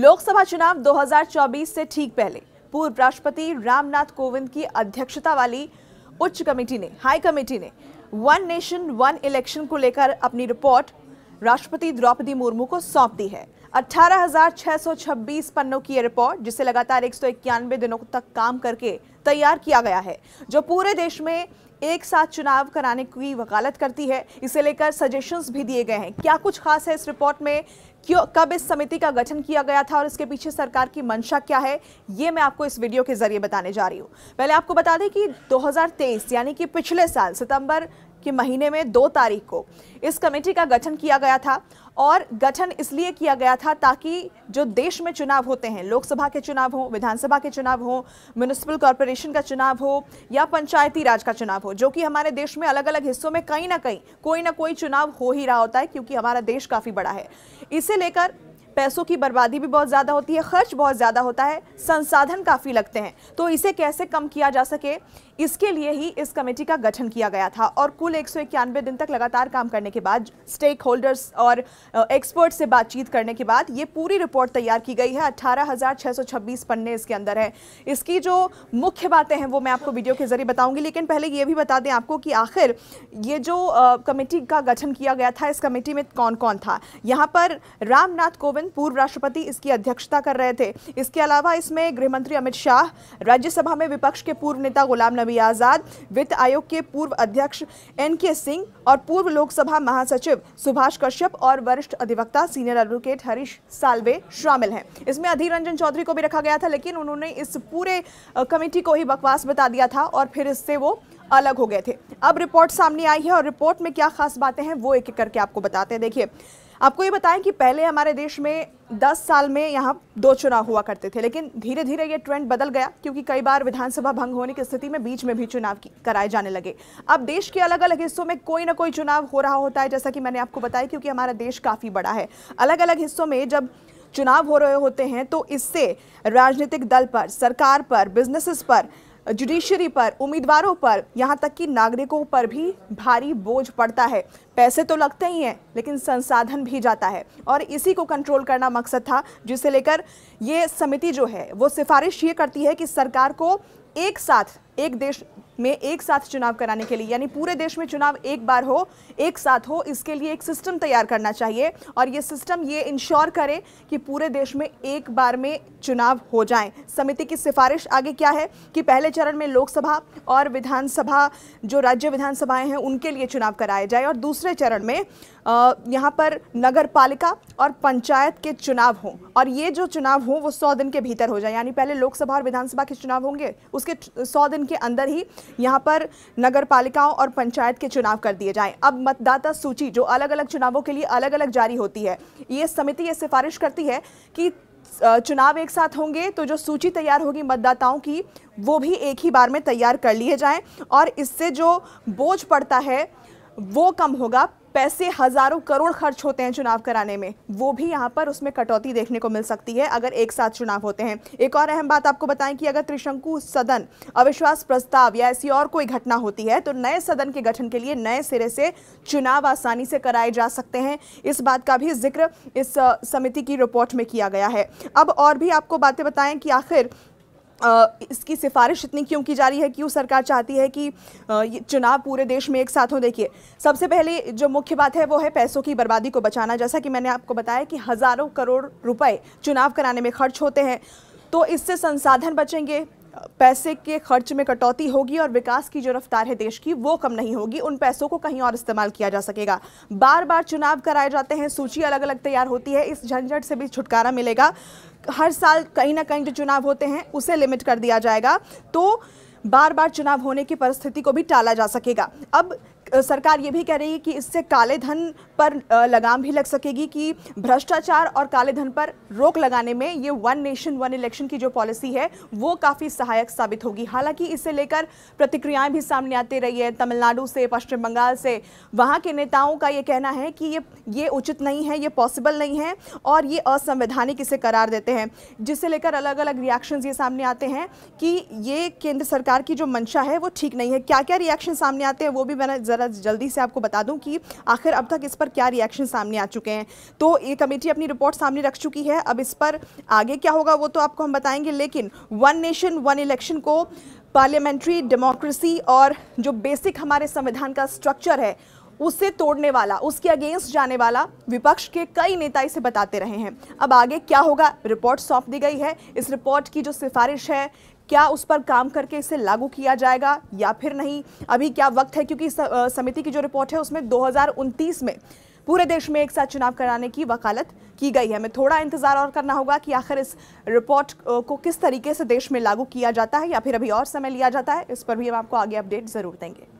लोकसभा चुनाव 2024 से ठीक पहले पूर्व राष्ट्रपति रामनाथ कोविंद की अध्यक्षता वाली उच्च कमेटी ने हाई कमेटी ने वन नेशन वन इलेक्शन को लेकर अपनी रिपोर्ट राष्ट्रपति द्रौपदी मुर्मू को सौंप दी है 18,626 पन्नों की यह रिपोर्ट जिसे लगातार एक दिनों तक काम करके तैयार किया गया है जो पूरे देश में एक साथ चुनाव कराने की वकालत करती है इसे लेकर सजेशंस भी दिए गए हैं क्या कुछ खास है इस रिपोर्ट में क्यों कब इस समिति का गठन किया गया था और इसके पीछे सरकार की मंशा क्या है ये मैं आपको इस वीडियो के जरिए बताने जा रही हूँ पहले आपको बता दें कि 2023 यानी कि पिछले साल सितंबर के महीने में दो तारीख को इस कमेटी का गठन किया गया था और गठन इसलिए किया गया था ताकि जो देश में चुनाव होते हैं लोकसभा के चुनाव हो विधानसभा के चुनाव हो म्यूनिसिपल कॉरपोरेशन का चुनाव हो या पंचायती राज का चुनाव हो जो कि हमारे देश में अलग अलग हिस्सों में कहीं ना कहीं कोई ना कोई चुनाव हो ही रहा होता है क्योंकि हमारा देश काफ़ी बड़ा है इसे लेकर पैसों की बर्बादी भी बहुत ज़्यादा होती है खर्च बहुत ज़्यादा होता है संसाधन काफ़ी लगते हैं तो इसे कैसे कम किया जा सके इसके लिए ही इस कमेटी का गठन किया गया था और कुल एक दिन तक लगातार काम करने के बाद स्टेक होल्डर्स और एक्सपर्ट से बातचीत करने के बाद ये पूरी रिपोर्ट तैयार की गई है अट्ठारह पन्ने इसके अंदर है इसकी जो मुख्य बातें हैं वो मैं आपको वीडियो के जरिए बताऊंगी लेकिन पहले ये भी बता दें आपको कि आखिर ये जो कमेटी का गठन किया गया था इस कमेटी में कौन कौन था यहाँ पर रामनाथ कोविंद पूर्व राष्ट्रपति इसकी अध्यक्षता कर रहे थे इसके अलावा इसमें गृह मंत्री अमित शाह राज्यसभा में विपक्ष के पूर्व नेता गुलाम नबी आज़ाद वित्त आयोग के पूर्व अध्यक्ष एन के सिंह और पूर्व लोकसभा महासचिव सुभाष कश्यप और वरिष्ठ अधिवक्ता सीनियर एडवोकेट हरीश सालवे शामिल हैं इसमें अधीर रंजन चौधरी को भी रखा गया था लेकिन उन्होंने इस पूरे कमेटी को ही बकवास बता दिया था और फिर इससे वो अलग हो गए थे अब रिपोर्ट सामने आई है और रिपोर्ट में क्या खास बातें हैं वो एक एक करके आपको बताते हैं देखिए आपको ये बताएं कि पहले हमारे देश में 10 साल में यहाँ दो चुनाव हुआ करते थे लेकिन धीरे धीरे ये ट्रेंड बदल गया क्योंकि कई बार विधानसभा भंग होने की स्थिति में बीच में भी चुनाव कराए जाने लगे अब देश के अलग अलग हिस्सों में कोई ना कोई चुनाव हो रहा होता है जैसा कि मैंने आपको बताया क्योंकि हमारा देश काफ़ी बड़ा है अलग अलग हिस्सों में जब चुनाव हो रहे होते हैं तो इससे राजनीतिक दल पर सरकार पर बिजनेसिस पर जुडिशरी पर उम्मीदवारों पर यहाँ तक कि नागरिकों पर भी भारी बोझ पड़ता है पैसे तो लगते ही हैं लेकिन संसाधन भी जाता है और इसी को कंट्रोल करना मकसद था जिसे लेकर ये समिति जो है वो सिफारिश ये करती है कि सरकार को एक साथ एक देश में एक साथ चुनाव कराने के लिए यानी पूरे देश में चुनाव एक बार हो एक साथ हो इसके लिए एक सिस्टम तैयार करना चाहिए और ये सिस्टम ये इंश्योर करे कि पूरे देश में एक बार में चुनाव हो जाएं समिति की सिफारिश आगे क्या है कि पहले चरण में लोकसभा और विधानसभा जो राज्य विधानसभाएं हैं उनके लिए चुनाव कराए जाए और दूसरे चरण में यहाँ पर नगर पालिका और पंचायत के चुनाव हों और ये जो चुनाव हों वो सौ दिन के भीतर हो जाए यानी पहले लोकसभा और विधानसभा के चुनाव होंगे उसके सौ दिन के अंदर ही यहाँ पर नगर पालिकाओं और पंचायत के चुनाव कर दिए जाएं अब मतदाता सूची जो अलग अलग चुनावों के लिए अलग अलग जारी होती है ये समिति ये सिफारिश करती है कि चुनाव एक साथ होंगे तो जो सूची तैयार होगी मतदाताओं की वो भी एक ही बार में तैयार कर लिए जाएँ और इससे जो बोझ पड़ता है वो कम होगा पैसे हजारों करोड़ खर्च होते हैं चुनाव कराने में वो भी यहाँ पर उसमें कटौती देखने को मिल सकती है अगर एक साथ चुनाव होते हैं एक और अहम बात आपको बताएं कि अगर त्रिशंकु सदन अविश्वास प्रस्ताव या ऐसी और कोई घटना होती है तो नए सदन के गठन के लिए नए सिरे से चुनाव आसानी से कराए जा सकते हैं इस बात का भी जिक्र इस समिति की रिपोर्ट में किया गया है अब और भी आपको बातें बताएं कि आखिर इसकी सिफारिश इतनी क्यों की जा रही है क्यों सरकार चाहती है कि चुनाव पूरे देश में एक साथ हो देखिए सबसे पहले जो मुख्य बात है वो है पैसों की बर्बादी को बचाना जैसा कि मैंने आपको बताया कि हज़ारों करोड़ रुपए चुनाव कराने में खर्च होते हैं तो इससे संसाधन बचेंगे पैसे के खर्च में कटौती होगी और विकास की जो रफ्तार है देश की वो कम नहीं होगी उन पैसों को कहीं और इस्तेमाल किया जा सकेगा बार बार चुनाव कराए जाते हैं सूची अलग अलग तैयार होती है इस झंझट से भी छुटकारा मिलेगा हर साल कहीं ना कहीं जो चुनाव होते हैं उसे लिमिट कर दिया जाएगा तो बार बार चुनाव होने की परिस्थिति को भी टाला जा सकेगा अब सरकार ये भी कह रही है कि इससे काले धन पर लगाम भी लग सकेगी कि भ्रष्टाचार और काले धन पर रोक लगाने में ये वन नेशन वन इलेक्शन की जो पॉलिसी है वो काफ़ी सहायक साबित होगी हालांकि इसे लेकर प्रतिक्रियाएं भी सामने आती रही है तमिलनाडु से पश्चिम बंगाल से वहाँ के नेताओं का ये कहना है कि ये ये उचित नहीं है ये पॉसिबल नहीं है और ये असंवैधानिक इसे करार देते हैं जिससे लेकर अलग अलग रिएक्शन ये सामने आते हैं कि ये केंद्र सरकार की जो मंशा है वो ठीक नहीं है क्या क्या रिएक्शन सामने आते हैं वो भी मैंने ज़रा जल्दी से आपको बता दूं कि आखिर अब तक इस पर क्या रिएक्शन सामने आ चुके हैं तो ये कमेटी अपनी रिपोर्ट सामने रख चुकी है अब इस पर आगे क्या होगा वो तो आपको हम बताएंगे लेकिन वन नेशन वन इलेक्शन को पार्लियामेंट्री डेमोक्रेसी और जो बेसिक हमारे संविधान का स्ट्रक्चर है उसे तोड़ने वाला उसके अगेंस्ट जाने वाला विपक्ष के कई नेता इसे बताते रहे हैं अब आगे क्या होगा रिपोर्ट सौंप दी गई है इस रिपोर्ट की जो सिफारिश है क्या उस पर काम करके इसे लागू किया जाएगा या फिर नहीं अभी क्या वक्त है क्योंकि समिति की जो रिपोर्ट है उसमें दो में पूरे देश में एक साथ चुनाव कराने की वकालत की गई है हमें थोड़ा इंतज़ार और करना होगा कि आखिर इस रिपोर्ट को किस तरीके से देश में लागू किया जाता है या फिर अभी और समय लिया जाता है इस पर भी हम आपको आगे अपडेट ज़रूर देंगे